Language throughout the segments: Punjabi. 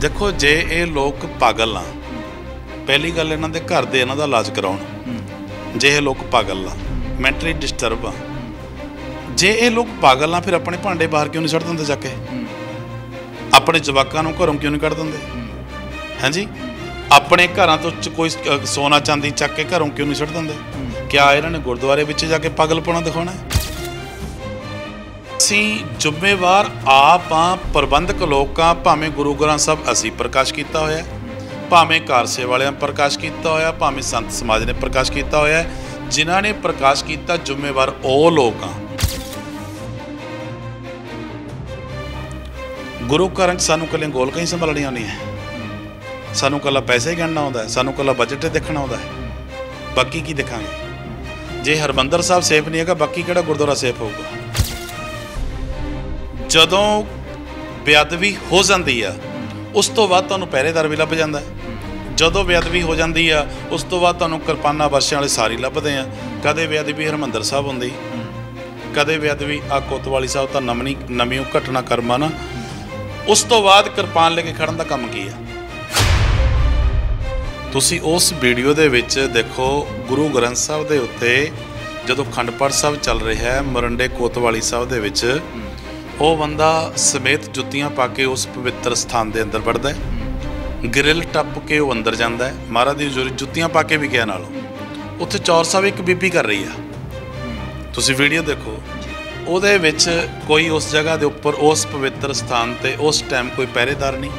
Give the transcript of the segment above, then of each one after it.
ਦੇਖੋ ਜੇ ਇਹ ਲੋਕ ਪਾਗਲ ਆ ਪਹਿਲੀ ਗੱਲ ਇਹਨਾਂ ਦੇ ਘਰ ਦੇ ਇਹਨਾਂ ਦਾ ਇਲਾਜ ਕਰਾਉਣ ਜੇ ਇਹ ਲੋਕ ਪਾਗਲ ਆ ਮੈਂਟਲੀ ਡਿਸਟਰਬ ਆ ਜੇ ਇਹ ਲੋਕ ਪਾਗਲ ਆ ਫਿਰ ਆਪਣੇ ਭਾਂਡੇ ਬਾਹਰ ਕਿਉਂ ਨਹੀਂ ਛੱਡ ਦਿੰਦੇ ਜਾ ਕੇ ਆਪਣੇ ਜਵਾਕਾਂ ਨੂੰ ਘਰੋਂ ਕਿਉਂ ਨਹੀਂ ਕੱਢ ਦਿੰਦੇ ਹਾਂਜੀ ਆਪਣੇ ਘਰਾਂ ਤੋਂ ਕੋਈ ਸੋਨਾ ਚਾਂਦੀ ਚੱਕ ਕੇ ਘਰੋਂ ਕਿਉਂ ਨਹੀਂ ਛੱਡ ਦਿੰਦੇ ਕਿਆ ਇਹਨਾਂ ਨੇ ਗੁਰਦੁਆਰੇ ਵਿੱਚ ਜਾ ਕੇ ਪਾਗਲਪਣਾ ਦਿਖਾਉਣਾ ਹੈ ਅਸੀਂ ਜ਼ਿੰਮੇਵਾਰ ਆਪ ਆ ਪ੍ਰਬੰਧਕ ਲੋਕਾਂ ਭਾਵੇਂ ਗੁਰੂ ਗ੍ਰੰਥ ਸਾਹਿਬ ਅਸੀਂ ਪ੍ਰਕਾਸ਼ ਕੀਤਾ ਹੋਇਆ ਭਾਵੇਂ ਕਾਰਸੇ ਵਾਲਿਆਂ ਪ੍ਰਕਾਸ਼ ਕੀਤਾ ਹੋਇਆ ਭਾਵੇਂ ਸੰਤ ਸਮਾਜ ਨੇ ਪ੍ਰਕਾਸ਼ ਕੀਤਾ ਹੋਇਆ ਜਿਨ੍ਹਾਂ ਨੇ ਪ੍ਰਕਾਸ਼ ਕੀਤਾ ਜ਼ਿੰਮੇਵਾਰ ਉਹ ਲੋਕ ਆ ਗੁਰੂ ਘਰਾਂ ਸਾਨੂੰ ਕੱਲੇ ਗੋਲ ਕਹੀਂ ਸੰਭਾਲਣੀ ਆਉਣੀ ਹੈ ਸਾਨੂੰ ਕੱਲਾ ਪੈਸੇ ਹੀ ਗਣਨਾ ਆਉਂਦਾ ਹੈ ਸਾਨੂੰ ਕੱਲਾ ਬਜਟ ਦੇਖਣਾ ਆਉਂਦਾ ਹੈ ਬਾਕੀ ਕੀ ਦੇਖਾਂਗੇ ਜੇ ਹਰਮੰਦਰ ਸਾਹਿਬ ਸੇਫ ਨਹੀਂ ਹੈਗਾ ਬਾਕੀ ਕਿਹੜਾ ਗੁਰਦੁਆਰਾ ਸੇਫ ਹੋਊਗਾ ਜਦੋਂ ਬੇਅਦਬੀ ਹੋ ਜਾਂਦੀ ਆ ਉਸ ਤੋਂ ਬਾਅਦ ਤੁਹਾਨੂੰ ਪਹਿਰੇਦਾਰ ਵੀ ਲੱਭ ਜਾਂਦਾ ਜਦੋਂ ਬੇਅਦਬੀ ਹੋ ਜਾਂਦੀ ਆ ਉਸ ਤੋਂ ਬਾਅਦ ਤੁਹਾਨੂੰ ਕਿਰਪਾਨਾਂ ਵਰਸ਼ਾਂ ਵਾਲੇ ਸਾਰੀ ਲੱਭਦੇ ਆ ਕਦੇ ਬੇਅਦਬੀ ਹਰਮੰਦਰ ਸਾਹਿਬ ਹੁੰਦੀ ਕਦੇ ਬੇਅਦਬੀ ਆ ਕੋਤਵਾਲੀ ਸਾਹਿਬ ਤਾਂ ਨਵੀਂ ਨਵੀਂ ਘਟਨਾ ਕਰਮਾ ਨਾ ਉਸ ਤੋਂ ਬਾਅਦ ਕਿਰਪਾਨ ਲੈ ਕੇ ਖੜਨ ਦਾ ਕੰਮ ਕੀ ਆ ਤੁਸੀਂ ਉਸ ਵੀਡੀਓ ਦੇ ਵਿੱਚ ਦੇਖੋ ਗੁਰੂ ਗ੍ਰੰਥ ਸਾਹਿਬ ਦੇ ਉੱਤੇ ਜਦੋਂ ਖੰਡਪੜ ਸਾਹਿਬ ਚੱਲ ਰਿਹਾ ਹੈ ਮਰੰਡੇ ਕੋਤਵਾਲੀ ਸਾਹਿਬ ਦੇ ਵਿੱਚ ਉਹ ਬੰਦਾ ਸਮੇਤ ਜੁੱਤੀਆਂ ਪਾ ਕੇ ਉਸ ਪਵਿੱਤਰ ਸਥਾਨ ਦੇ ਅੰਦਰ ਵੜਦਾ ਹੈ ਗ੍ਰਿਲ ਟੱਪ ਕੇ ਉਹ ਅੰਦਰ ਜਾਂਦਾ ਹੈ ਮਹਾਰਾਜ ਦੀ ਜੁੱਤੀਆਂ ਪਾ ਕੇ ਵੀ ਗਿਆ ਨਾਲ ਉੱਥੇ ਚੌਰ ਸਾਹਿਬ ਇੱਕ ਬੀਬੀ ਕਰ ਰਹੀ ਆ ਤੁਸੀਂ ਵੀਡੀਓ ਦੇਖੋ ਉਹਦੇ ਵਿੱਚ ਕੋਈ ਉਸ ਜਗ੍ਹਾ ਦੇ ਉੱਪਰ ਉਸ ਪਵਿੱਤਰ ਸਥਾਨ ਤੇ ਉਸ ਟਾਈਮ ਕੋਈ ਪਹਿਰੇਦਾਰ ਨਹੀਂ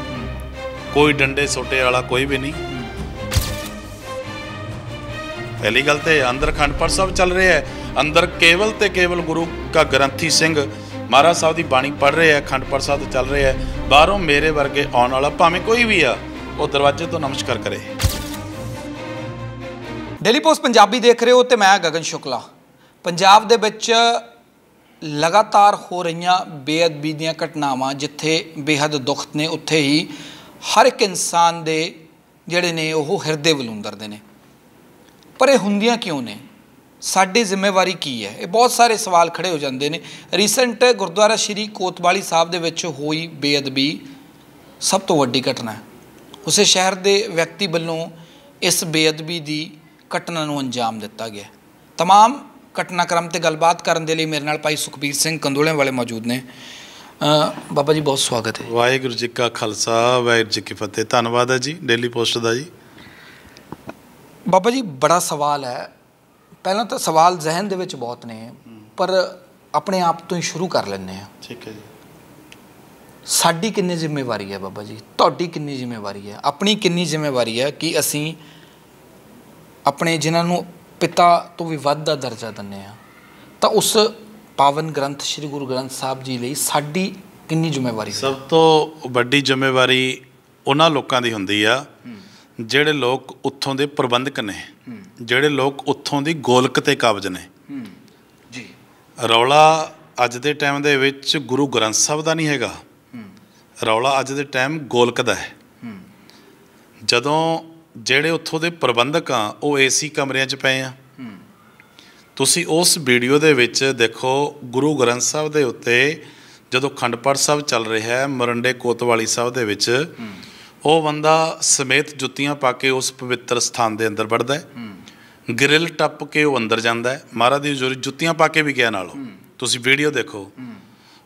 ਕੋਈ ਡੰਡੇ ਸੋਟੇ ਵਾਲਾ ਕੋਈ ਵੀ ਨਹੀਂ ਪਹਿਲੀ ਗੱਲ ਤੇ ਅੰਦਰ ਖੰਡਪੜ ਸਭ ਚੱਲ ਰਿਹਾ ਹੈ ਅੰਦਰ ਕੇਵਲ ਤੇ ਕੇਵਲ ਗੁਰੂ ਕਾ ਗ੍ਰੰਥੀ ਸਿੰਘ ਮਹਾਰਾਜ ਸਾਹਿਬ ਦੀ ਬਾਣੀ ਪੜ ਰਹੇ ਆ ਅਖੰਡ ਪ੍ਰਸਾਦ ਚੱਲ ਰਿਹਾ ਆ ਬਾਹਰੋਂ ਮੇਰੇ ਵਰਗੇ ਆਉਣ ਵਾਲਾ ਭਾਵੇਂ ਕੋਈ ਵੀ ਆ ਉਹ ਦਰਵਾਜ਼ੇ ਤੋਂ ਨਮਸਕਾਰ ਕਰੇ ਡੇਲੀ ਪੋਸਟ ਪੰਜਾਬੀ ਦੇਖ ਰਹੇ ਹੋ ਤੇ ਮੈਂ ਗਗਨ ਸ਼ੁਕਲਾ ਪੰਜਾਬ ਦੇ ਵਿੱਚ ਲਗਾਤਾਰ ਹੋ ਰਹੀਆਂ ਬੇਅਦਬੀ ਦੀਆਂ ਘਟਨਾਵਾਂ ਜਿੱਥੇ ਬੇहद ਦੁਖਤ ਨੇ ਉੱਥੇ ਹੀ ਹਰ ਇੱਕ ਇਨਸਾਨ ਦੇ ਜਿਹੜੇ ਨੇ ਉਹ ਹਿਰਦੇ ਵਲੁੰਦਰਦੇ ਨੇ ਪਰ ਇਹ ਹੁੰਦੀਆਂ ਕਿਉਂ ਨੇ ਸਾਡੀ ਜ਼ਿੰਮੇਵਾਰੀ ਕੀ ਹੈ ਇਹ ਬਹੁਤ ਸਾਰੇ ਸਵਾਲ ਖੜੇ ਹੋ ਜਾਂਦੇ ਨੇ ਰੀਸੈਂਟ ਗੁਰਦੁਆਰਾ ਸ਼੍ਰੀ ਕੋਤਵਾਲੀ ਸਾਹਿਬ ਦੇ ਵਿੱਚ ਹੋਈ ਬੇਅਦਬੀ ਸਭ ਤੋਂ ਵੱਡੀ ਘਟਨਾ ਹੈ ਉਸੇ ਸ਼ਹਿਰ ਦੇ ਵਿਅਕਤੀ ਵੱਲੋਂ ਇਸ ਬੇਅਦਬੀ ਦੀ ਘਟਨਾ ਨੂੰ ਅੰਜਾਮ ਦਿੱਤਾ ਗਿਆ तमाम ਘਟਨਾਕ੍ਰਮ ਤੇ ਗੱਲਬਾਤ ਕਰਨ ਦੇ ਲਈ ਮੇਰੇ ਨਾਲ ਭਾਈ ਸੁਖਬੀਰ ਸਿੰਘ ਕੰਦੋਲੇ ਵਾਲੇ ਮੌਜੂਦ ਨੇ ਬਾਬਾ ਜੀ ਬਹੁਤ ਸਵਾਗਤ ਹੈ ਵਾਹਿਗੁਰੂ ਜੀ ਕਾ ਖਾਲਸਾ ਵਾਹਿਗੁਰੂ ਜੀ ਕੀ ਫਤਿਹ ਧੰਨਵਾਦ ਹੈ ਜੀ ਡੇਲੀ ਪੋਸਟ ਦਾ ਜੀ ਬਾਬਾ ਜੀ ਬੜਾ ਸਵਾਲ ਹੈ ਪਹਿਲਾਂ ਤਾਂ ਸਵਾਲ ਜ਼ਿਹਨ ਦੇ ਵਿੱਚ ਬਹੁਤ ਨੇ ਪਰ ਆਪਣੇ ਆਪ ਤੋਂ ਹੀ ਸ਼ੁਰੂ ਕਰ ਲੈਂਦੇ ਆ ਠੀਕ ਹੈ ਜੀ ਸਾਡੀ ਕਿੰਨੀ ਜ਼ਿੰਮੇਵਾਰੀ ਹੈ ਬਾਬਾ ਜੀ ਤੁਹਾਡੀ ਕਿੰਨੀ ਜ਼ਿੰਮੇਵਾਰੀ ਹੈ ਆਪਣੀ ਕਿੰਨੀ ਜ਼ਿੰਮੇਵਾਰੀ ਹੈ ਕਿ ਅਸੀਂ ਆਪਣੇ ਜਿਨ੍ਹਾਂ ਨੂੰ ਪਿਤਾ ਤੋਂ ਵੀ ਵੱਧ ਦਾ ਦਰਜਾ ਦਿੰਨੇ ਆ ਤਾਂ ਉਸ ਪਾਵਨ ਗ੍ਰੰਥ ਸ੍ਰੀ ਗੁਰੂ ਗ੍ਰੰਥ ਸਾਹਿਬ ਜੀ ਲਈ ਸਾਡੀ ਕਿੰਨੀ ਜ਼ਿੰਮੇਵਾਰੀ ਹੈ ਸਭ ਤੋਂ ਵੱਡੀ ਜ਼ਿੰਮੇਵਾਰੀ ਉਹਨਾਂ ਲੋਕਾਂ ਦੀ ਹੁੰਦੀ ਆ ਜਿਹੜੇ ਲੋਕ ਉੱਥੋਂ ਦੇ ਪ੍ਰਬੰਧਕ ਨੇ ਜਿਹੜੇ ਲੋਕ ਉੱਥੋਂ ਦੀ ਗੋਲਕ ਤੇ ਕਾਬਜ ਨੇ ਜੀ ਰੌਲਾ ਅੱਜ ਦੇ ਟਾਈਮ ਦੇ ਵਿੱਚ ਗੁਰੂ ਗ੍ਰੰਥ ਸਾਹਿਬ ਦਾ ਨਹੀਂ ਹੈਗਾ ਰੌਲਾ ਅੱਜ ਦੇ ਟਾਈਮ ਗੋਲਕ ਦਾ ਹੈ ਜਦੋਂ ਜਿਹੜੇ ਉੱਥੋਂ ਦੇ ਪ੍ਰਬੰਧਕ ਆ ਉਹ ਏਸੀ ਕਮਰਿਆਂ 'ਚ ਪਏ ਆ ਤੁਸੀਂ ਉਸ ਵੀਡੀਓ ਦੇ ਵਿੱਚ ਦੇਖੋ ਗੁਰੂ ਗ੍ਰੰਥ ਸਾਹਿਬ ਦੇ ਉੱਤੇ ਜਦੋਂ ਖੰਡਪੜ ਸਾਹਿਬ ਚੱਲ ਰਿਹਾ ਹੈ ਮਰੰਡੇ ਕੋਤਵਾਲੀ ਸਾਹਿਬ ਦੇ ਵਿੱਚ ਉਹ ਬੰਦਾ ਸਮੇਤ ਜੁੱਤੀਆਂ ਪਾ ਕੇ ਉਸ ਪਵਿੱਤਰ ਸਥਾਨ ਦੇ ਅੰਦਰ ਵੜਦਾ ਹੈ ਗ੍ਰਿਲ ਟੱਪ ਕੇ ਉਹ ਅੰਦਰ ਜਾਂਦਾ ਹੈ ਮਹਾਰਾਜ ਦੀ ਹਜ਼ੂਰੀ ਜੁੱਤੀਆਂ ਪਾ ਕੇ ਵੀ ਗਿਆ ਨਾਲ ਤੁਸੀਂ ਵੀਡੀਓ ਦੇਖੋ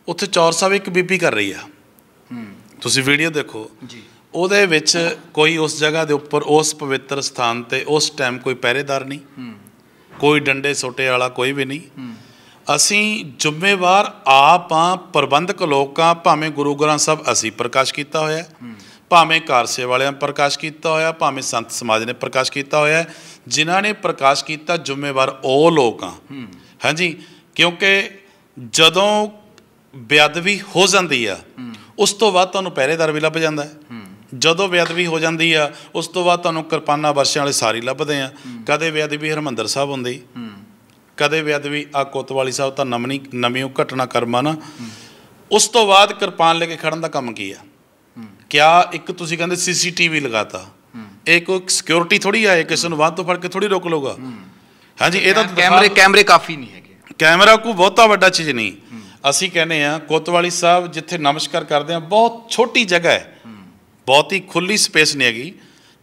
ਉੱਥੇ ਚੌਰ ਸਾਹਿਬ ਇੱਕ ਬੀਬੀ ਕਰ ਰਹੀ ਆ ਤੁਸੀਂ ਵੀਡੀਓ ਦੇਖੋ ਜੀ ਉਹਦੇ ਵਿੱਚ ਕੋਈ ਉਸ ਜਗ੍ਹਾ ਦੇ ਉੱਪਰ ਉਸ ਪਵਿੱਤਰ ਸਥਾਨ ਤੇ ਉਸ ਟਾਈਮ ਕੋਈ ਪਹਿਰੇਦਾਰ ਨਹੀਂ ਕੋਈ ਡੰਡੇ ਸੋਟੇ ਵਾਲਾ ਕੋਈ ਵੀ ਨਹੀਂ ਅਸੀਂ ਜ਼ਿੰਮੇਵਾਰ ਆਪ ਆ ਪ੍ਰਬੰਧਕ ਲੋਕਾਂ ਭਾਵੇਂ ਗੁਰੂ ਗ੍ਰੰਥ ਸਾਹਿਬ ਅਸੀਂ ਪ੍ਰਕਾਸ਼ ਕੀਤਾ ਹੋਇਆ ਹੈ ਭਾਵੇਂ ਕਾਰਸੇ ਵਾਲਿਆਂ ਪ੍ਰਕਾਸ਼ ਕੀਤਾ ਹੋਇਆ ਭਾਵੇਂ ਸੰਤ ਸਮਾਜ ਨੇ ਪ੍ਰਕਾਸ਼ ਕੀਤਾ ਹੋਇਆ ਜਿਨ੍ਹਾਂ ਨੇ ਪ੍ਰਕਾਸ਼ ਕੀਤਾ ਜ਼ਿੰਮੇਵਾਰ ਉਹ ਲੋਕ ਆ ਹਾਂਜੀ ਕਿਉਂਕਿ ਜਦੋਂ ਬੇਅਦਬੀ ਹੋ ਜਾਂਦੀ ਆ ਉਸ ਤੋਂ ਬਾਅਦ ਤੁਹਾਨੂੰ ਪਹਿਰੇਦਾਰ ਵੀ ਲੱਭ ਜਾਂਦਾ ਹੈ ਜਦੋਂ ਬੇਅਦਬੀ ਹੋ ਜਾਂਦੀ ਆ ਉਸ ਤੋਂ ਬਾਅਦ ਤੁਹਾਨੂੰ ਕਿਰਪਾਨਾਂ ਵਰਸ਼ਿਆਂ ਵਾਲੇ ਸਾਰੀ ਲੱਭਦੇ ਆ ਕਦੇ ਬੇਅਦਬੀ ਹਰਮੰਦਰ ਸਾਹਿਬ ਹੁੰਦੀ ਕਦੇ ਬੇਅਦਬੀ ਆ ਕੋਤਵਾਲੀ ਸਾਹਿਬ ਤਾਂ ਨਮਨੀ ਨਵੀਂ ਘਟਨਾ ਕਰਮਾ ਨਾ ਉਸ ਤੋਂ ਬਾਅਦ ਕਿਰਪਾਨ ਲੈ ਕੇ ਖੜਨ ਦਾ ਕੰਮ ਕੀ ਆ ਕਿਆ ਇੱਕ ਤੁਸੀਂ ਕਹਿੰਦੇ ਸੀਸੀਟੀਵੀ ਲਗਾਤਾ ਇਹ ਕੋਈ ਸਿਕਿਉਰਿਟੀ ਥੋੜੀ ਆ ਕਿਸੇ ਨੂੰ ਵੱਧ ਤੋਂ ਫੜ ਕੇ ਥੋੜੀ ਰੋਕ ਲਊਗਾ ਹਾਂਜੀ ਇਹ ਤਾਂ ਕੈਮਰੇ ਕੈਮਰੇ ਕਾਫੀ ਨਹੀਂ ਹੈਗੇ ਕੈਮਰਾ ਕੋਈ ਬਹੁਤਾ ਵੱਡਾ ਚੀਜ਼ ਨਹੀਂ ਅਸੀਂ ਕਹਿੰਦੇ ਆ ਕੋਤਵਾਲੀ ਸਾਹਿਬ ਜਿੱਥੇ ਨਮਸਕਾਰ ਕਰਦੇ ਆ ਬਹੁਤ ਛੋਟੀ ਜਗ੍ਹਾ ਹੈ ਬਹੁਤ ਹੀ ਖੁੱਲੀ ਸਪੇਸ ਨਹੀਂ ਹੈਗੀ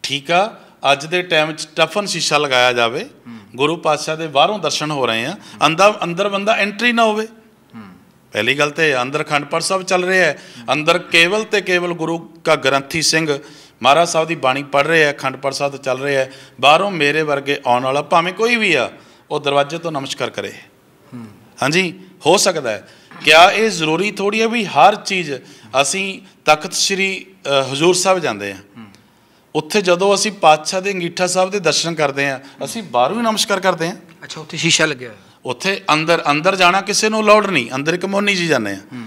ਠੀਕ ਆ ਅੱਜ ਦੇ ਟਾਈਮ 'ਚ ਟਫਨ ਸ਼ੀਸ਼ਾ ਲਗਾਇਆ ਜਾਵੇ ਗੁਰੂ ਪਾਤਸ਼ਾਹ ਦੇ ਬਾਹਰੋਂ ਦਰਸ਼ਨ ਹੋ ਰਹੇ ਆ ਅੰਦਰ ਅੰਦਰ ਬੰਦਾ ਐਂਟਰੀ ਨਾ ਹੋਵੇ ਪਹਿਲੀ ਗੱਲ ਤੇ ਅੰਦਰ ਪਰ ਸਭ ਚੱਲ ਰਿਹਾ ਹੈ ਅੰਦਰ ਕੇਵਲ ਤੇ ਕੇਵਲ ਗੁਰੂ ਕਾ ਗ੍ਰੰਥੀ ਸਿੰਘ ਮਹਾਰਾਜ ਸਾਹਿਬ ਦੀ ਬਾਣੀ ਪੜ ਰਿਹਾ ਹੈ ਖੰਡਪੜ ਸਾਹਿਬ ਚੱਲ ਰਿਹਾ ਹੈ ਬਾਹਰੋਂ ਮੇਰੇ ਵਰਗੇ ਆਉਣ ਵਾਲਾ ਭਾਵੇਂ ਕੋਈ ਵੀ ਆ ਉਹ ਦਰਵਾਜ਼ੇ ਤੋਂ ਨਮਸਕਾਰ ਕਰੇ ਹਾਂਜੀ ਹੋ ਸਕਦਾ ਹੈ ਕਿਆ ਇਹ ਜ਼ਰੂਰੀ ਥੋੜੀ ਹੈ ਵੀ ਹਰ ਚੀਜ਼ ਅਸੀਂ ਤਖਤ ਸ੍ਰੀ ਹਜ਼ੂਰ ਸਾਹਿਬ ਜਾਂਦੇ ਆ ਉੱਥੇ ਜਦੋਂ ਅਸੀਂ ਪਾਤਸ਼ਾਹ ਦੇ ਅੰਗੀਠਾ ਸਾਹਿਬ ਦੇ ਦਰਸ਼ਨ ਕਰਦੇ ਆ ਅਸੀਂ ਬਾਹਰੋਂ ਹੀ ਨਮਸਕਾਰ ਕਰਦੇ ਆ ਅੱਛਾ ਉੱਥੇ ਸ਼ੀਸ਼ਾ ਲੱਗਿਆ ਹੋਇਆ ਉੱਥੇ ਅੰਦਰ ਅੰਦਰ ਜਾਣਾ ਕਿਸੇ ਨੂੰ ਲੋੜ ਨਹੀਂ ਅੰਦਰ ਇੱਕ ਮੋਨੀ ਜੀ ਜਾਂਦੇ ਆ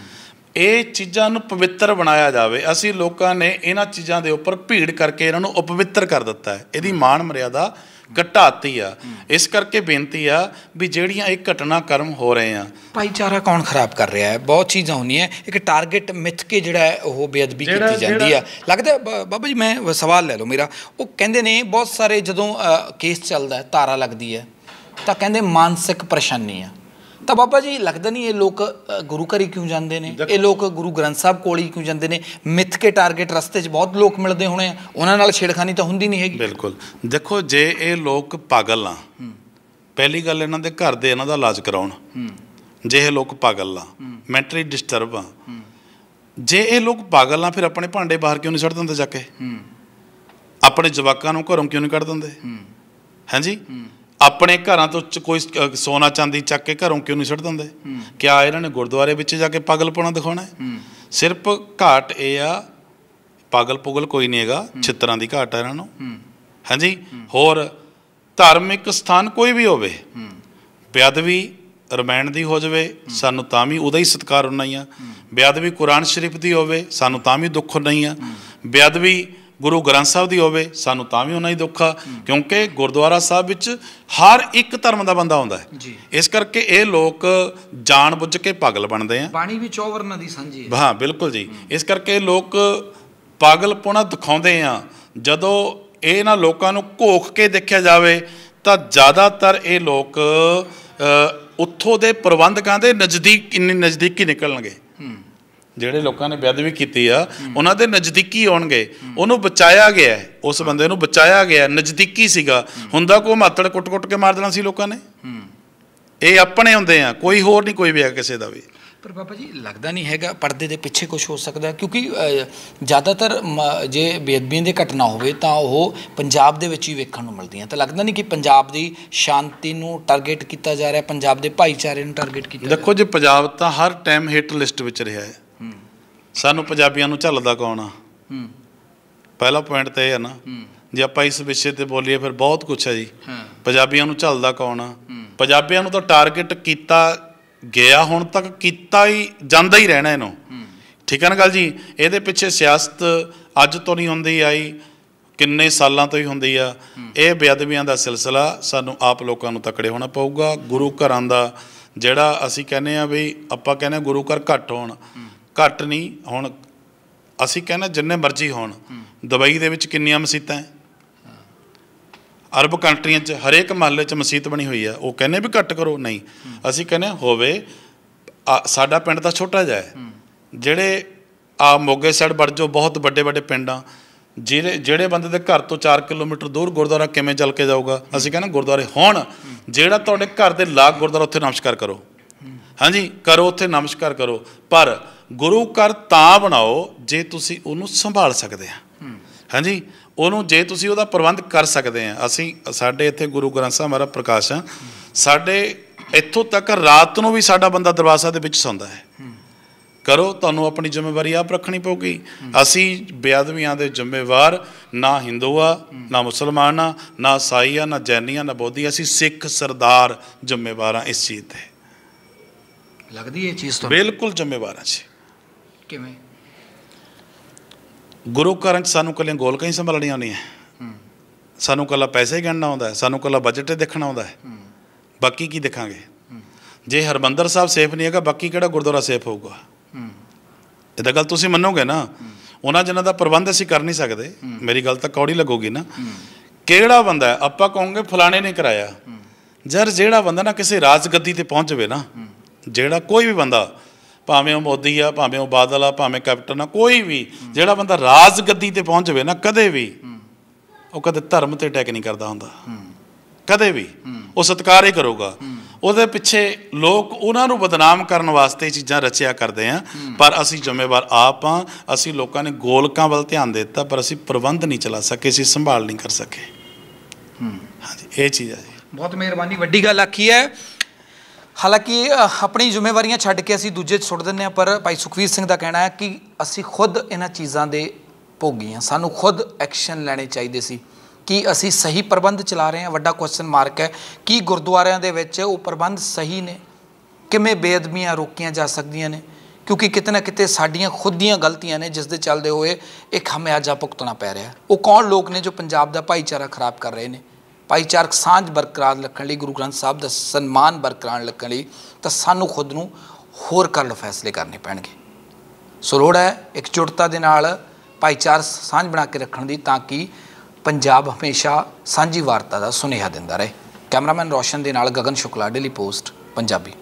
ਇਹ ਚੀਜ਼ਾਂ ਨੂੰ ਪਵਿੱਤਰ ਬਣਾਇਆ ਜਾਵੇ ਅਸੀਂ ਲੋਕਾਂ ਨੇ ਇਹਨਾਂ ਚੀਜ਼ਾਂ ਦੇ ਉੱਪਰ ਭੀੜ ਕਰਕੇ ਇਹਨਾਂ ਨੂੰ ਅਪਵਿੱਤਰ ਕਰ ਦਿੱਤਾ ਹੈ ਇਹਦੀ ਮਾਣ ਮਰਿਆਦਾ ਘਟਾਤੀ ਆ ਇਸ ਕਰਕੇ ਬੇਨਤੀ ਆ ਵੀ ਜਿਹੜੀਆਂ ਇਹ ਘਟਨਾ ਕਰਮ ਹੋ ਰਹੇ ਆ ਭਾਈਚਾਰਾ ਕੌਣ ਖਰਾਬ ਕਰ ਰਿਹਾ ਹੈ ਬਹੁਤ ਚੀਜ਼ਾਂ ਹੁੰਦੀਆਂ ਇੱਕ ਟਾਰਗੇਟ ਮਿੱਥ ਕੇ ਜਿਹੜਾ ਉਹ ਬੇਅਦਬੀ ਕੀਤੀ ਜਾਂਦੀ ਆ ਲੱਗਦਾ ਬਾਬਾ ਜੀ ਮੈਂ ਸਵਾਲ ਲੈ ਲਓ ਮੇਰਾ ਉਹ ਕਹਿੰਦੇ ਨੇ ਬਹੁਤ ਸਾਰੇ ਜਦੋਂ ਕੇਸ ਚੱਲਦਾ ਹੈ ਤਾਰਾ ਲੱਗਦੀ ਹੈ ਤਾਂ ਕਹਿੰਦੇ ਮਾਨਸਿਕ ਪਰੇਸ਼ਾਨੀ ਆ ਤਾਂ ਬਾਬਾ ਜੀ ਲੱਗਦਾ ਨਹੀਂ ਇਹ ਲੋਕ ਗੁਰੂ ਘਰੀ ਕਿਉਂ ਜਾਂਦੇ ਨੇ ਇਹ ਲੋਕ ਗੁਰੂ ਗ੍ਰੰਥ ਸਾਹਿਬ ਕੋਲ ਹੀ ਕਿਉਂ ਜਾਂਦੇ ਨੇ ਮਿੱਥ ਕੇ ਟਾਰਗੇਟ ਰਸਤੇ 'ਚ ਬਹੁਤ ਲੋਕ ਮਿਲਦੇ ਹੋਣੇ ਆ ਉਹਨਾਂ ਨਾਲ ਛੇੜਖਾਨੀ ਤਾਂ ਹੁੰਦੀ ਨਹੀਂ ਹੈਗੀ ਬਿਲਕੁਲ ਦੇਖੋ ਜੇ ਇਹ ਲੋਕ ਪਾਗਲ ਆ ਪਹਿਲੀ ਗੱਲ ਇਹਨਾਂ ਦੇ ਘਰ ਦੇ ਇਹਨਾਂ ਦਾ ਇਲਾਜ ਕਰਾਉਣ ਜੇ ਇਹ ਲੋਕ ਪਾਗਲ ਆ ਮੈਂਟਲੀ ਡਿਸਟਰਬ ਆ ਜੇ ਇਹ ਲੋਕ ਪਾਗਲ ਆ ਫਿਰ ਆਪਣੇ ਭਾਂਡੇ ਬਾਹਰ ਕਿਉਂ ਨਹੀਂ ਛੱਡ ਦਿੰਦੇ ਜਾ ਕੇ ਆਪਣੇ ਜਵਾਕਾਂ ਨੂੰ ਘਰੋਂ ਕਿਉਂ ਨਹੀਂ ਕੱਢ ਦਿੰਦੇ ਹਾਂਜੀ ਆਪਣੇ ਘਰਾਂ ਤੋਂ ਕੋਈ ਸੋਨਾ ਚਾਂਦੀ ਚੱਕ ਕੇ ਘਰੋਂ ਕਿਉਂ ਨਹੀਂ ਸੁੱਟ ਦਿੰਦੇ ਕਿਆ ਇਹਨਾਂ ਨੇ ਗੁਰਦੁਆਰੇ ਵਿੱਚ ਜਾ ਕੇ ਪਾਗਲਪਣਾ ਦਿਖਾਉਣਾ ਹੈ ਸਿਰਫ ਘਾਟ ਇਹ ਆ ਪਾਗਲ ਪੁਗਲ ਕੋਈ ਨਹੀਂ ਹੈਗਾ ਛਿੱਤਰਾਂ ਦੀ ਘਾਟ ਹੈ ਇਹਨਾਂ ਨੂੰ ਹਾਂਜੀ ਹੋਰ ਧਾਰਮਿਕ ਸਥਾਨ ਕੋਈ ਵੀ ਹੋਵੇ ਬਿਆਦਵੀ ਰਮਾਇਣ ਦੀ ਹੋ ਜਾਵੇ ਸਾਨੂੰ ਤਾਂ ਵੀ ਉਹਦਾ ਹੀ ਸਤਿਕਾਰ ਹੋਣਾ ਹੀ ਆ ਬਿਆਦਵੀ ਕੁਰਾਨ ਸ਼ਰੀਫ ਦੀ ਹੋਵੇ ਸਾਨੂੰ ਤਾਂ ਵੀ ਦੁੱਖ ਨਹੀਂ ਆ ਬਿਆਦਵੀ ਗੁਰੂ ਗ੍ਰੰਥ ਸਾਹਿਬ ਦੀ ਹੋਵੇ ਸਾਨੂੰ ਤਾਂ ਵੀ ਉਹਨਾਂ ਹੀ ਦੁੱਖ ਆ ਕਿਉਂਕਿ ਗੁਰਦੁਆਰਾ ਸਾਹਿਬ ਵਿੱਚ ਹਰ ਇੱਕ ਧਰਮ ਦਾ ਬੰਦਾ ਆਉਂਦਾ ਹੈ ਇਸ ਕਰਕੇ ਇਹ ਲੋਕ ਜਾਣ ਬੁੱਝ ਕੇ ਪਾਗਲ ਬਣਦੇ ਆ ਬਾਣੀ ਵਿੱਚ ਓਵਰ ਨਾ ਦੀ ਸਾਂਝੀ ਹੈ ਹਾਂ ਬਿਲਕੁਲ ਜੀ ਇਸ ਕਰਕੇ ਲੋਕ ਪਾਗਲਪੁਣਾ ਦਿਖਾਉਂਦੇ ਆ ਜਦੋਂ ਇਹਨਾਂ ਲੋਕਾਂ ਨੂੰ ਘੋਖ ਕੇ ਦੇਖਿਆ ਜਾਵੇ ਤਾਂ ਜ਼ਿਆਦਾਤਰ ਇਹ ਲੋਕ ਉੱਥੋਂ ਦੇ ਪ੍ਰਬੰਧਕਾਂ ਦੇ ਨਜ਼ਦੀਕ ਇੰਨੇ ਨਜ਼ਦੀਕੀ ਨਿਕਲਣਗੇ ਜਿਹੜੇ ਲੋਕਾਂ ਨੇ ਬੇਅਦਬੀ ਕੀਤੀ ਆ ਉਹਨਾਂ ਦੇ ਨਜ਼ਦੀਕੀ ਆਉਣਗੇ ਉਹਨੂੰ ਬਚਾਇਆ ਗਿਆ ਉਸ ਬੰਦੇ ਨੂੰ ਬਚਾਇਆ ਗਿਆ ਨਜ਼ਦੀਕੀ ਸੀਗਾ ਹੁੰਦਾ ਕੋ ਮਾਤੜ ਕੁੱਟ-ਕੁੱਟ ਕੇ ਮਾਰ ਦੇਣਾ ਸੀ ਲੋਕਾਂ ਨੇ ਇਹ ਆਪਣੇ ਹੁੰਦੇ ਆ ਕੋਈ ਹੋਰ ਨਹੀਂ ਕੋਈ ਵੀ ਆ ਕਿਸੇ ਦਾ ਵੀ ਪਰ ਬਾਬਾ ਜੀ ਲੱਗਦਾ ਨਹੀਂ ਹੈਗਾ ਪਰਦੇ ਦੇ ਪਿੱਛੇ ਕੁਝ ਹੋ ਸਕਦਾ ਕਿਉਂਕਿ ਜ਼ਿਆਦਾਤਰ ਜੇ ਬੇਅਦਬੀਆਂ ਦੇ ਘਟਨਾ ਹੋਵੇ ਤਾਂ ਉਹ ਪੰਜਾਬ ਦੇ ਵਿੱਚ ਹੀ ਵੇਖਣ ਨੂੰ ਮਿਲਦੀਆਂ ਤਾਂ ਲੱਗਦਾ ਨਹੀਂ ਕਿ ਪੰਜਾਬ ਦੀ ਸ਼ਾਂਤੀ ਨੂੰ ਟਾਰਗੇਟ ਕੀਤਾ ਜਾ ਰਿਹਾ ਪੰਜਾਬ ਦੇ ਭਾਈਚਾਰੇ ਨੂੰ ਟਾਰਗੇਟ ਕੀਤਾ ਦੇਖੋ ਜੇ ਪੰਜਾਬ ਤਾਂ ਹਰ ਟਾਈਮ ਹਿੱਟ ਲਿਸਟ ਵਿੱਚ ਰਿਹਾ ਹੈ ਸਾਨੂੰ ਪੰਜਾਬੀਆਂ ਨੂੰ ਝੱਲਦਾ ਕੌਣ ਆ ਹੂੰ ਪਹਿਲਾ ਪੁਆਇੰਟ ਤੇ ਇਹ ਆ ਨਾ ਜੇ ਆਪਾਂ ਇਸ ਵਿਸ਼ੇ ਤੇ ਬੋਲੀਏ ਫਿਰ ਬਹੁਤ ਕੁਝ ਹੈ ਜੀ ਪੰਜਾਬੀਆਂ ਨੂੰ ਝੱਲਦਾ ਕੌਣ ਆ ਪੰਜਾਬੀਆਂ ਨੂੰ ਤਾਂ ਟਾਰਗੇਟ ਕੀਤਾ ਗਿਆ ਹੁਣ ਤੱਕ ਕੀਤਾ ਹੀ ਜਾਂਦਾ ਹੀ ਰਹਿਣਾ ਇਹਨੂੰ ਠੀਕ ਹੈ ਨਾ ਗੱਲ ਜੀ ਇਹਦੇ ਪਿੱਛੇ ਸਿਆਸਤ ਅੱਜ ਤੋਂ ਨਹੀਂ ਹੁੰਦੀ ਆਈ ਕਿੰਨੇ ਸਾਲਾਂ ਤੋਂ ਹੀ ਹੁੰਦੀ ਆ ਇਹ ਬੇਅਦਬੀਆਂ ਦਾ ਸਿਲਸਿਲਾ ਸਾਨੂੰ ਆਪ ਲੋਕਾਂ ਨੂੰ ਤਕੜੇ ਹੋਣਾ ਪਊਗਾ ਗੁਰੂ ਘਰਾਂ ਦਾ ਜਿਹੜਾ ਅਸੀਂ ਕਹਿੰਦੇ ਆ ਵੀ ਆਪਾਂ ਕਹਿੰਦੇ ਗੁਰੂ ਘਰ ਘੱਟ ਹੋਣ ਘੱਟ ਨਹੀਂ ਹੁਣ ਅਸੀਂ ਕਹਿੰਦੇ ਜਿੰਨੇ ਮਰਜ਼ੀ ਹੋਣ ਦੁਬਈ ਦੇ ਵਿੱਚ ਕਿੰਨੀਆਂ ਮਸੀਤਾਂ ਹੈ ਅਰਬ ਕੰਟਰੀਆਂ 'ਚ ਹਰੇਕ ਮਹੱਲੇ 'ਚ ਮਸਜਿਦ ਬਣੀ ਹੋਈ ਆ ਉਹ ਕਹਿੰਦੇ ਵੀ ਘੱਟ ਕਰੋ ਨਹੀਂ ਅਸੀਂ ਕਹਿੰਦੇ ਹੋਵੇ ਸਾਡਾ ਪਿੰਡ ਤਾਂ ਛੋਟਾ ਜਿਹਾ ਹੈ ਜਿਹੜੇ ਆ ਮੋਗੇ ਸਾਈਡ ਵਰਜੋ ਬਹੁਤ ਵੱਡੇ ਵੱਡੇ ਪਿੰਡਾਂ ਜਿਹੜੇ ਜਿਹੜੇ ਬੰਦੇ ਦੇ ਘਰ ਤੋਂ 4 ਕਿਲੋਮੀਟਰ ਦੂਰ ਗੁਰਦੁਆਰਾ ਕਿਵੇਂ ਚੱਲ ਕੇ ਜਾਊਗਾ ਅਸੀਂ ਕਹਿੰਦੇ ਗੁਰਦੁਆਰੇ ਹੋਣ ਜਿਹੜਾ ਤੁਹਾਡੇ ਘਰ ਦੇ ਲਾਗ ਗੁਰਦੁਆਰਾ ਉੱਥੇ ਨਮਸਕਾਰ ਕਰੋ ਹਾਂਜੀ ਕਰੋ ਉੱਥੇ ਨਮਸਕਾਰ ਕਰੋ ਪਰ ਗੁਰੂ ਘਰ ਤਾਂ ਬਣਾਓ ਜੇ ਤੁਸੀਂ ਉਹਨੂੰ ਸੰਭਾਲ ਸਕਦੇ ਆ ਹਾਂਜੀ ਉਹਨੂੰ ਜੇ ਤੁਸੀਂ ਉਹਦਾ ਪ੍ਰਬੰਧ ਕਰ ਸਕਦੇ ਆ ਅਸੀਂ ਸਾਡੇ ਇੱਥੇ ਗੁਰੂ ਗ੍ਰੰਥ ਸਾਹਿਬ ਮਹਾਰਾ ਪ੍ਰਕਾਸ਼ ਆ ਸਾਡੇ ਇੱਥੋਂ ਤੱਕ ਰਾਤ ਨੂੰ ਵੀ ਸਾਡਾ ਬੰਦਾ ਦਰਵਾਜ਼ਾ ਦੇ ਵਿੱਚ ਸੌਂਦਾ ਹੈ ਕਰੋ ਤੁਹਾਨੂੰ ਆਪਣੀ ਜ਼ਿੰਮੇਵਾਰੀ ਆਪ ਰੱਖਣੀ ਪਊਗੀ ਅਸੀਂ ਬੇਅਦਬੀਆਂ ਦੇ ਜ਼ਿੰਮੇਵਾਰ ਨਾ ਹਿੰਦੂ ਆ ਨਾ ਮੁਸਲਮਾਨ ਆ ਨਾ ਸਾਈ ਆ ਨਾ ਜੈਨੀ ਆ ਨਾ ਬੋਧੀ ਅਸੀਂ ਸਿੱਖ ਸਰਦਾਰ ਜ਼ਿੰਮੇਵਾਰ ਆ ਇਸ ਚੀਜ਼ ਤੇ ਲੱਗਦੀ ਇਹ ਚੀਜ਼ ਤੁਹਾਨੂੰ ਬਿਲਕੁਲ ਜ਼ਿੰਮੇਵਾਰ ਆ ਜੀ ਕਿਵੇਂ ਗੁਰੂ ਘਰਾਂ 'ਚ ਸਾਨੂੰ ਕੱਲੇ ਗੋਲਕਾਂ ਹੀ ਸੰਭਾਲਣੀ ਆਉਣੀ ਹੈ ਸਾਨੂੰ ਕੱਲਾ ਪੈਸੇ ਹੀ ਗਣਨਾ ਆਉਂਦਾ ਹੈ ਸਾਨੂੰ ਕੱਲਾ ਬਜਟ ਦੇਖਣਾ ਆਉਂਦਾ ਹੈ ਬਾਕੀ ਕੀ ਦੇਖਾਂਗੇ ਜੇ ਹਰਬੰਦਰ ਸਾਹਿਬ ਸੇਫ ਨਹੀਂ ਹੈਗਾ ਬਾਕੀ ਕਿਹੜਾ ਗੁਰਦੁਆਰਾ ਸੇਫ ਹੋਊਗਾ ਇਹ ਤਾਂ ਗੱਲ ਤੁਸੀਂ ਮੰਨੋਗੇ ਨਾ ਉਹਨਾਂ ਜਿਨ੍ਹਾਂ ਦਾ ਪ੍ਰਬੰਧ ਅਸੀਂ ਕਰ ਨਹੀਂ ਸਕਦੇ ਮੇਰੀ ਗੱਲ ਤਾਂ ਕੌੜੀ ਲੱਗੋਗੀ ਨਾ ਕਿਹੜਾ ਬੰਦਾ ਆਪਾਂ ਕਹੋਗੇ ਫਲਾਣੇ ਨੇ ਕਰਾਇਆ ਜਰ ਜਿਹੜਾ ਬੰਦਾ ਨਾ ਕਿਸੇ ਰਾਜਗੱਦੀ ਤੇ ਪਹੁੰਚ ਜਵੇ ਨਾ ਜਿਹੜਾ ਕੋਈ ਵੀ ਬੰਦਾ ਭਾਵੇਂ ਉਹ ਮੋਦੀ ਆ ਭਾਵੇਂ ਉਹ ਬਾਦਲ ਆ ਭਾਵੇਂ ਕੈਪਟਨ ਆ ਕੋਈ ਵੀ ਜਿਹੜਾ ਬੰਦਾ ਰਾਜ ਗੱਦੀ ਤੇ ਪਹੁੰਚ ਜਾਵੇ ਨਾ ਕਦੇ ਵੀ ਉਹ ਕਦੇ ਧਰਮ ਤੇ ਅਟੈਕ ਨਹੀਂ ਕਰਦਾ ਹੁੰਦਾ ਕਦੇ ਵੀ ਉਹ ਸਤਕਾਰ ਹੀ ਕਰੂਗਾ ਉਹਦੇ ਪਿੱਛੇ ਲੋਕ ਉਹਨਾਂ ਨੂੰ ਬਦਨਾਮ ਕਰਨ ਵਾਸਤੇ ਚੀਜ਼ਾਂ ਰਚਿਆ ਕਰਦੇ ਆ ਪਰ ਅਸੀਂ ਜ਼ਿੰਮੇਵਾਰ ਆਪ ਆ ਅਸੀਂ ਲੋਕਾਂ ਨੇ ਗੋਲਕਾਂ ਵੱਲ ਧਿਆਨ ਦਿੱਤਾ ਪਰ ਅਸੀਂ ਪ੍ਰਬੰਧ ਨਹੀਂ ਚਲਾ ਸਕੇ ਅਸੀਂ ਸੰਭਾਲ ਨਹੀਂ ਕਰ ਸਕੇ ਹਾਂਜੀ ਇਹ ਚੀਜ਼ ਆ ਜੀ ਬਹੁਤ ਮਿਹਰਬਾਨੀ ਵੱਡੀ ਗੱਲ ਆਖੀ ਹੈ ਹਾਲਾਂਕਿ ਆਪਣੀ ਜ਼ਿੰਮੇਵਾਰੀਆਂ ਛੱਡ ਕੇ ਅਸੀਂ ਦੂਜੇ 'ਚ ਸੁੱਟ ਦਿੰਨੇ ਆ ਪਰ ਭਾਈ ਸੁਖਵੀਰ ਸਿੰਘ ਦਾ ਕਹਿਣਾ ਹੈ ਕਿ ਅਸੀਂ ਖੁਦ ਇਹਨਾਂ ਚੀਜ਼ਾਂ ਦੇ ਭੋਗੀ ਆ ਸਾਨੂੰ ਖੁਦ ਐਕਸ਼ਨ ਲੈਣੇ ਚਾਹੀਦੇ ਸੀ ਕਿ ਅਸੀਂ ਸਹੀ ਪ੍ਰਬੰਧ ਚਲਾ ਰਹੇ ਹਾਂ ਵੱਡਾ ਕੁਐਸਚਨ ਮਾਰਕ ਹੈ ਕੀ ਗੁਰਦੁਆਰਿਆਂ ਦੇ ਵਿੱਚ ਉਹ ਪ੍ਰਬੰਧ ਸਹੀ ਨੇ ਕਿਵੇਂ ਬੇਅਦਮੀਆਂ ਰੋਕੀਆਂ ਜਾ ਸਕਦੀਆਂ ਨੇ ਕਿਉਂਕਿ ਕਿਤਨਾ ਕਿਤੇ ਸਾਡੀਆਂ ਖੁਦ ਦੀਆਂ ਗਲਤੀਆਂ ਨੇ ਜਿਸ ਦੇ ਚੱਲਦੇ ਹੋਏ ਇੱਕ ਹਮਿਆਜਾ ਭੁਗਤਣਾ ਪੈ ਰਿਹਾ ਉਹ ਕੌਣ ਲੋਕ ਨੇ ਜੋ ਪੰਜਾਬ ਦਾ ਭਾਈਚਾਰਾ ਖਰਾਬ ਕਰ ਰਹੇ ਨੇ ਭਾਈਚਾਰਕ ਸਾਂਝ ਬਰਕਰਾਰ ਰੱਖਣ ਲਈ ਗੁਰੂ ਗ੍ਰੰਥ ਸਾਹਿਬ ਦਾ ਸਨਮਾਨ ਬਰਕਰਾਰ ਰੱਖਣ ਲਈ ਤਾਂ ਸਾਨੂੰ ਖੁਦ ਨੂੰ ਹੋਰ ਕਰਨ ਫੈਸਲੇ ਕਰਨੇ ਪੈਣਗੇ ਸੋ ਲੋੜ ਹੈ ਇੱਕ ਇਕਜੁੱਟਤਾ ਦੇ ਨਾਲ ਭਾਈਚਾਰਕ ਸਾਂਝ ਬਣਾ ਕੇ ਰੱਖਣ ਦੀ ਤਾਂ ਕਿ ਪੰਜਾਬ ਹਮੇਸ਼ਾ ਸਾਂਝੀ ਵਾਰਤਾ ਦਾ ਸੁਨੇਹਾ ਦਿੰਦਾ ਰਹੇ ਕੈਮਰਾਮੈਨ ਰੋਸ਼ਨ ਦੇ ਨਾਲ ਗਗਨ ਸ਼ੁਕਲਾ ਡੇਲੀ ਪੋਸਟ ਪੰਜਾਬੀ